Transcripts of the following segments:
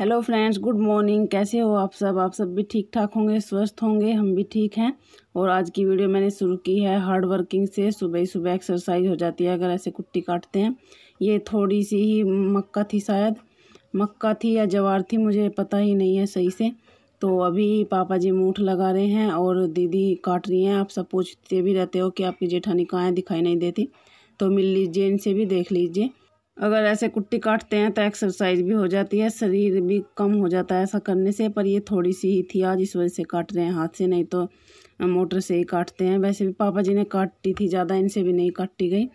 hello friends good morning कैसे हो आप सब आप सब भी ठीक ठाक होंगे स्वस्थ होंगे हम भी ठीक हैं और आज की वीडियो मैंने शुरू की है हार्ड वर्किंग से सुबह ही सुबह एक्सरसाइज हो जाती है अगर ऐसे कुट्टी काटते हैं ये थोड़ी सी ही मक्का थी शायद मक्का थी या जवार थी मुझे पता ही नहीं है सही से तो अभी पापा जी मूठ लगा रहे हैं और दीदी काट रही हैं आप सब पूछते भी रहते हो कि आपकी जेठानी कहाँ दिखाई नहीं देती तो मिल लीजिए इनसे भी देख लीजिए अगर ऐसे कुट्टी काटते हैं तो एक्सरसाइज भी हो जाती है शरीर भी कम हो जाता है ऐसा करने से पर ये थोड़ी सी ही थी आज इस वजह से काट रहे हैं हाथ से नहीं तो मोटर से ही काटते हैं वैसे भी पापा जी ने काटी थी ज़्यादा इनसे भी नहीं काटी गई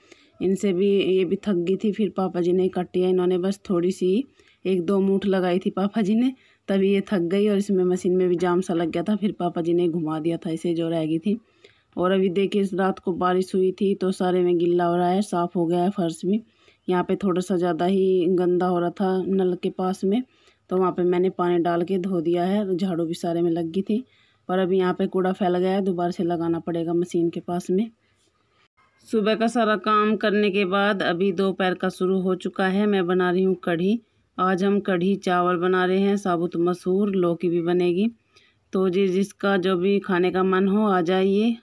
इनसे भी ये भी थक गई थी फिर पापा जी ने काटी है इन्होंने बस थोड़ी सी एक दो मूठ लगाई थी पापा जी ने तभी ये थक गई और इसमें मशीन में भी जाम सा लग गया था फिर पापा जी ने घुमा दिया था इसे जो रह गई थी और अभी देखिए इस रात को बारिश हुई थी तो सारे में गिल्ला हो रहा है साफ़ हो गया है फर्श भी यहाँ पे थोड़ा सा ज़्यादा ही गंदा हो रहा था नल के पास में तो वहाँ पे मैंने पानी डाल के धो दिया है झाड़ू भी सारे में लग गई थी पर अभी यहाँ पे कूड़ा फैल गया है दोबारा से लगाना पड़ेगा मशीन के पास में सुबह का सारा काम करने के बाद अभी दोपहर का शुरू हो चुका है मैं बना रही हूँ कढ़ी आज हम कढ़ी चावल बना रहे हैं साबुत मसूर लौकी भी बनेगी तो जी जिसका जो भी खाने का मन हो आ जाइए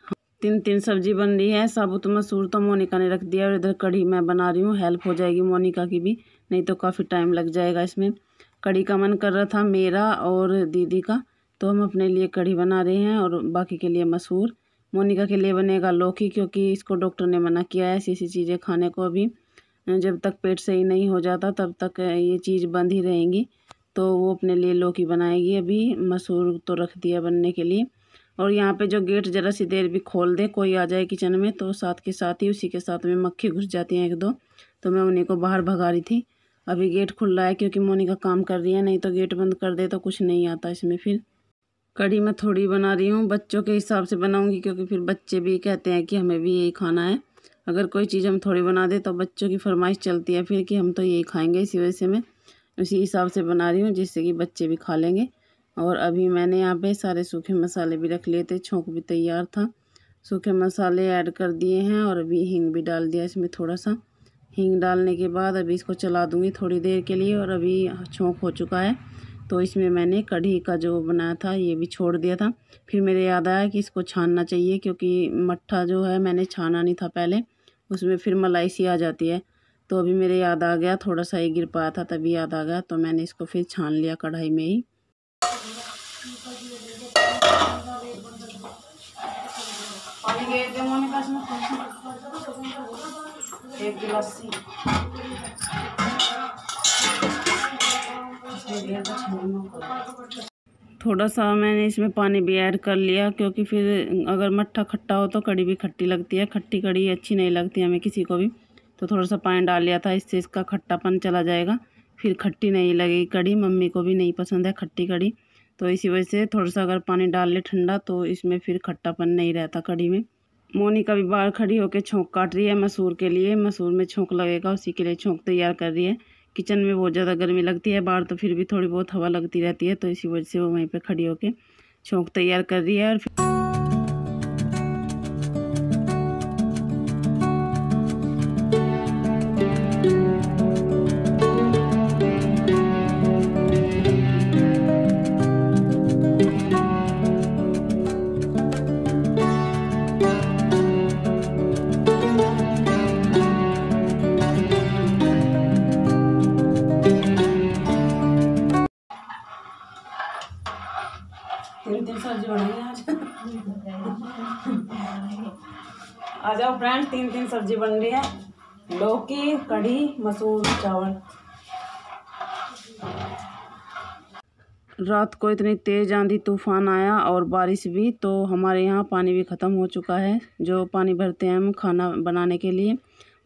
तीन तीन सब्जी बन रही है साबुत तो मसूर तो मोनिका ने रख दिया और इधर कढ़ी मैं बना रही हूँ हेल्प हो जाएगी मोनिका की भी नहीं तो काफ़ी टाइम लग जाएगा इसमें कढ़ी का मन कर रहा था मेरा और दीदी का तो हम अपने लिए कढ़ी बना रहे हैं और बाकी के लिए मसूर मोनिका के लिए बनेगा लौकी क्योंकि इसको डॉक्टर ने मना किया है ऐसी ऐसी चीज़ें खाने को अभी जब तक पेट सही नहीं हो जाता तब तक ये चीज़ बंद ही रहेंगी तो वो अपने लिए लौकी बनाएगी अभी मसूर तो रख दिया बनने के लिए और यहाँ पे जो गेट ज़रा सी देर भी खोल दे कोई आ जाए किचन में तो साथ के साथ ही उसी के साथ में मक्खी घुस जाती हैं एक दो तो मैं उन्हीं को बाहर भगा रही थी अभी गेट खुल रहा है क्योंकि मोनिका काम कर रही है नहीं तो गेट बंद कर दे तो कुछ नहीं आता इसमें फिर कड़ी मैं थोड़ी बना रही हूँ बच्चों के हिसाब से बनाऊँगी क्योंकि फिर बच्चे भी कहते हैं कि हमें भी यही खाना है अगर कोई चीज़ हम थोड़ी बना दें तो बच्चों की फरमाइश चलती है फिर कि हम तो यही खाएँगे इसी वजह से मैं उसी हिसाब से बना रही हूँ जिससे कि बच्चे भी खा लेंगे और अभी मैंने यहाँ पे सारे सूखे मसाले भी रख लिए थे छोंक भी तैयार था सूखे मसाले ऐड कर दिए हैं और अभी हींग भी डाल दिया इसमें थोड़ा सा हींग डालने के बाद अभी इसको चला दूँगी थोड़ी देर के लिए और अभी छोंक हो चुका है तो इसमें मैंने कढ़ी का जो बनाया था ये भी छोड़ दिया था फिर मेरे याद आया कि इसको छानना चाहिए क्योंकि मट्ठा जो है मैंने छाना नहीं था पहले उसमें फिर मलाई सी आ जाती है तो अभी मेरे याद आ गया थोड़ा सा ही गिर पाया था तभी याद आ गया तो मैंने इसको फिर छान लिया कढ़ाई में ही थोड़ा सा मैंने इसमें पानी भी ऐड कर लिया क्योंकि फिर अगर मट्ठा खट्टा हो तो कड़ी भी खट्टी लगती है खट्टी कड़ी अच्छी नहीं लगती हमें किसी को भी तो थोड़ा सा पानी डाल लिया था इससे इसका खट्टापन चला जाएगा फिर खट्टी नहीं लगेगी कड़ी मम्मी को भी नहीं पसंद है खट्टी कड़ी तो इसी वजह से थोड़ा सा अगर पानी डाल ले ठंडा तो इसमें फिर खट्टापन नहीं रहता कड़ी में मोनिका भी बाहर खड़ी होकर छोंक काट रही है मसूर के लिए मसूर में छोंक लगेगा उसी के लिए छोंक तैयार कर रही है किचन में बहुत ज़्यादा गर्मी लगती है बाहर तो फिर भी थोड़ी बहुत हवा लगती रहती है तो इसी वजह से वो वहीं पर खड़ी होकर छोंक तैयार कर रही है और आ जाओ फ्रेंड तीन तीन सब्जी बन रही है लौकी कढ़ी मसूर चावल रात को इतनी तेज़ आंधी तूफान आया और बारिश भी तो हमारे यहाँ पानी भी ख़त्म हो चुका है जो पानी भरते हैं हम खाना बनाने के लिए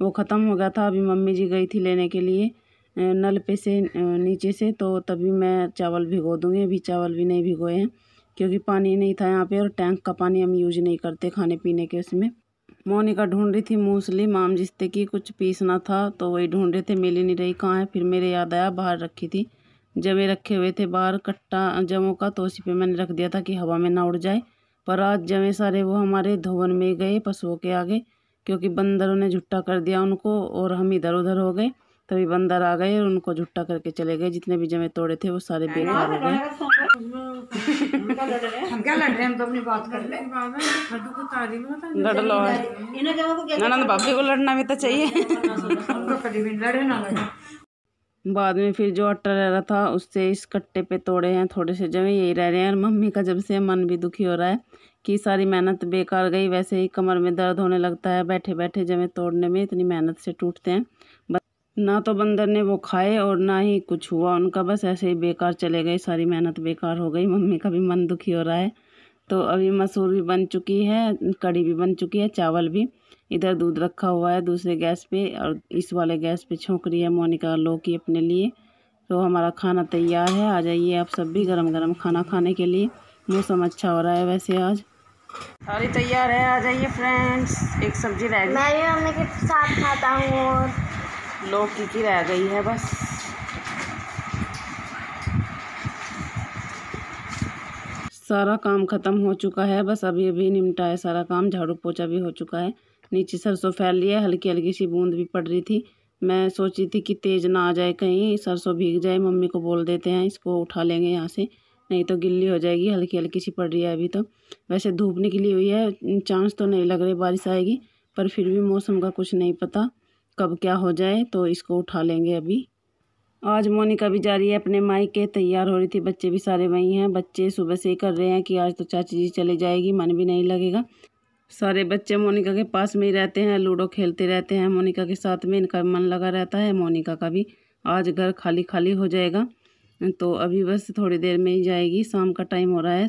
वो ख़त्म हो गया था अभी मम्मी जी गई थी लेने के लिए नल पे से नीचे से तो तभी मैं चावल भिगो दूँगी अभी चावल भी नहीं भिगोए हैं क्योंकि पानी नहीं था यहाँ पे और टैंक का पानी हम यूज नहीं करते खाने पीने के उसमें मोनिका ढूंढ रही थी मूसली माम जिसते की कुछ पीसना था तो वही ढूंढ रहे थे मिली नहीं रही कहाँ है फिर मेरे याद आया बाहर रखी थी जमे रखे हुए थे बाहर कट्टा जमों का तो उसी पर मैंने रख दिया था कि हवा में ना उड़ जाए पर आज जमे सारे वो हमारे धोवन में गए पशुओं के आगे क्योंकि बंदरों ने झुट्टा कर दिया उनको और हम इधर उधर हो गए तभी बंदर आ गए और उनको झुट्टा करके चले गए जितने भी जमे तोड़े थे वो सारे बेकार हो गए हम क्या लड़ रहे हैं हम तो अपनी बात कर लड़ लो ननंद को लड़ना भी तो चाहिए बाद में फिर जो अट्टा रह रहा था उससे इस कट्टे पे तोड़े हैं थोड़े से जमे यही रह रहे हैं और मम्मी का जब से मन भी दुखी हो रहा है कि सारी मेहनत बेकार गई वैसे ही कमर में दर्द होने लगता है बैठे बैठे जमे तोड़ने में इतनी मेहनत से टूटते हैं ना तो बंदर ने वो खाए और ना ही कुछ हुआ उनका बस ऐसे ही बेकार चले गए सारी मेहनत बेकार हो गई मम्मी का भी मन दुखी हो रहा है तो अभी मसूर भी बन चुकी है कड़ी भी बन चुकी है चावल भी इधर दूध रखा हुआ है दूसरे गैस पे और इस वाले गैस पे छोंक रही है मोनिका लो की अपने लिए तो हमारा खाना तैयार है आ जाइए आप सब भी गरम गरम खाना खाने के लिए मौसम अच्छा हो रहा है वैसे आज सारी तैयार है आ जाइए फ्रेंड्स एक सब्जी रह गई मैं भी मम्मी के साथ खाता हूँ और लौकी की रह गई है बस सारा काम ख़त्म हो चुका है बस अभी अभी निमटा है सारा काम झाड़ू पोछा भी हो चुका है नीचे सरसों फैल रही है हल्की हल्की सी बूंद भी पड़ रही थी मैं सोची थी कि तेज़ ना आ जाए कहीं सरसों भीग जाए मम्मी को बोल देते हैं इसको उठा लेंगे यहाँ से नहीं तो गिल्ली हो जाएगी हल्की हल्की सी पड़ रही है अभी तो वैसे धूप निकली हुई है चांस तो नहीं लग रही बारिश आएगी पर फिर भी मौसम का कुछ नहीं पता कब क्या हो जाए तो इसको उठा लेंगे अभी आज मोनिका भी जा रही है अपने माई के तैयार हो रही थी बच्चे भी सारे वहीं हैं बच्चे सुबह से ही कर रहे हैं कि आज तो चाची जी चले जाएगी मन भी नहीं लगेगा सारे बच्चे मोनिका के पास में ही रहते हैं लूडो खेलते रहते हैं मोनिका के साथ में इनका मन लगा रहता है मोनिका का भी आज घर खाली खाली हो जाएगा तो अभी बस थोड़ी देर में ही जाएगी शाम का टाइम हो रहा है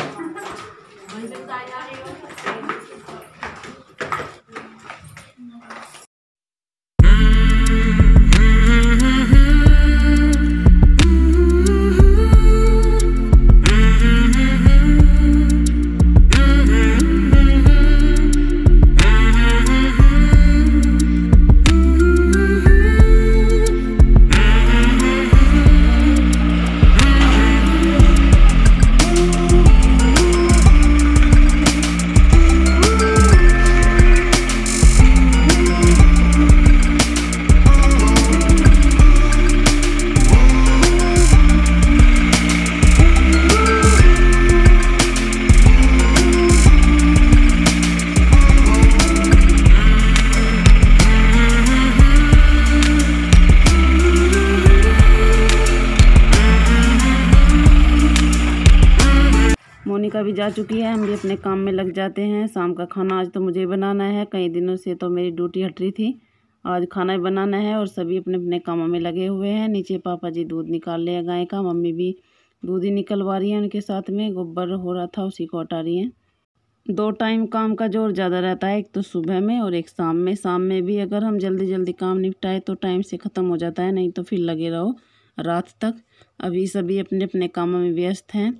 跟大家这个。प्रियंका भी जा चुकी है हम भी अपने काम में लग जाते हैं शाम का खाना आज तो मुझे बनाना है कई दिनों से तो मेरी ड्यूटी हट रही थी आज खाना बनाना है और सभी अपने अपने कामों में लगे हुए हैं नीचे पापा जी दूध निकाल लिया गाय का मम्मी भी दूध ही निकलवा रही है उनके साथ में गोबर हो रहा था उसी को हटा रही हैं दो टाइम काम का जोर ज़्यादा रहता है एक तो सुबह में और एक शाम में शाम में भी अगर हम जल्दी जल्दी काम निपटाए तो टाइम से ख़त्म हो जाता है नहीं तो फिर लगे रहो रात तक अभी सभी अपने अपने कामों में व्यस्त हैं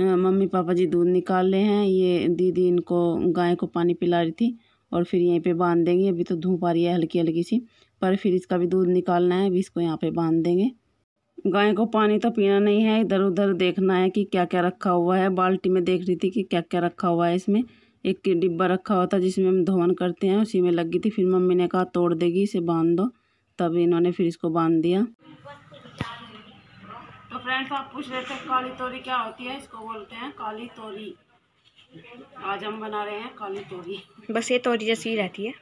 मम्मी पापा जी दूध निकाल रहे हैं ये दीदी इनको गाय को पानी पिला रही थी और फिर यहीं पे बांध देंगे अभी तो धूप आ रही है हल्की हल्की सी पर फिर इसका भी दूध निकालना है अभी इसको यहाँ पे बांध देंगे गाय को पानी तो पीना नहीं है इधर उधर देखना है कि क्या क्या रखा हुआ है बाल्टी में देख रही थी कि क्या क्या रखा हुआ है इसमें एक डिब्बा रखा हुआ था जिसमें हम धोवन करते हैं उसी में लगी थी फिर मम्मी ने कहा तोड़ देगी इसे बांध दो तब इन्होंने फिर इसको बांध दिया फ्रेंड्स आप पूछ रहे थे काली तोरी क्या होती है इसको बोलते हैं काली तोरी आज हम बना रहे हैं काली तोरी बस ये तोरी जैसी रहती है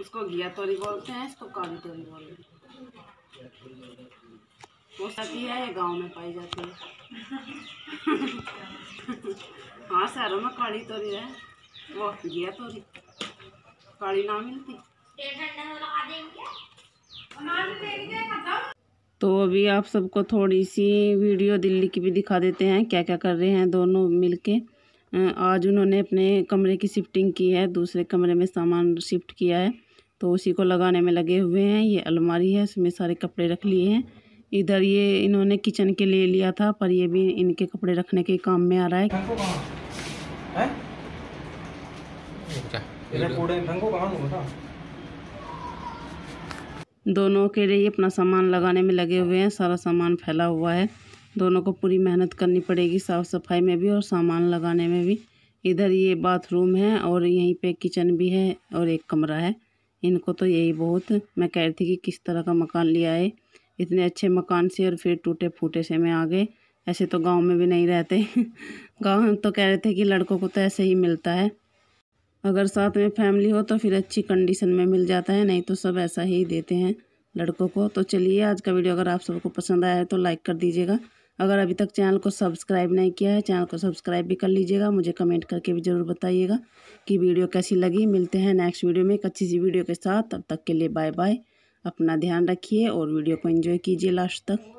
इसको घिया तोरी बोलते हैं इसको काली तोरी बोलते हैं वो सती है ये गांव में पाई जाती है हाँ शहरों में काली तोरी है वो घिया तोरी काली ना मिलती तो अभी आप सबको थोड़ी सी वीडियो दिल्ली की भी दिखा देते हैं क्या क्या कर रहे हैं दोनों मिल के आज उन्होंने अपने कमरे की शिफ्टिंग की है दूसरे कमरे में सामान शिफ्ट किया है तो उसी को लगाने में लगे हुए हैं ये अलमारी है इसमें सारे कपड़े रख लिए हैं इधर ये इन्होंने किचन के ले लिया था पर ये भी इनके कपड़े रखने के काम में आ रहा है दोनों के लिए अपना सामान लगाने में लगे हुए हैं सारा सामान फैला हुआ है दोनों को पूरी मेहनत करनी पड़ेगी साफ़ सफाई में भी और सामान लगाने में भी इधर ये बाथरूम है और यहीं पे किचन भी है और एक कमरा है इनको तो यही बहुत मैं कह रही थी कि किस तरह का मकान लिया है इतने अच्छे मकान से और फिर टूटे फूटे से मैं आ गए ऐसे तो गांव में भी नहीं रहते गांव तो कह रहे थे कि लड़कों को तो ऐसे ही मिलता है अगर साथ में फैमिली हो तो फिर अच्छी कंडीशन में मिल जाता है नहीं तो सब ऐसा ही देते हैं लड़कों को तो चलिए आज का वीडियो अगर आप सबको पसंद आया है तो लाइक कर दीजिएगा अगर अभी तक चैनल को सब्सक्राइब नहीं किया है चैनल को सब्सक्राइब भी कर लीजिएगा मुझे कमेंट करके भी ज़रूर बताइएगा कि वीडियो कैसी लगी मिलते हैं नेक्स्ट वीडियो में एक अच्छी सी वीडियो के साथ तब तक के लिए बाय बाय अपना ध्यान रखिए और वीडियो को एंजॉय कीजिए लास्ट तक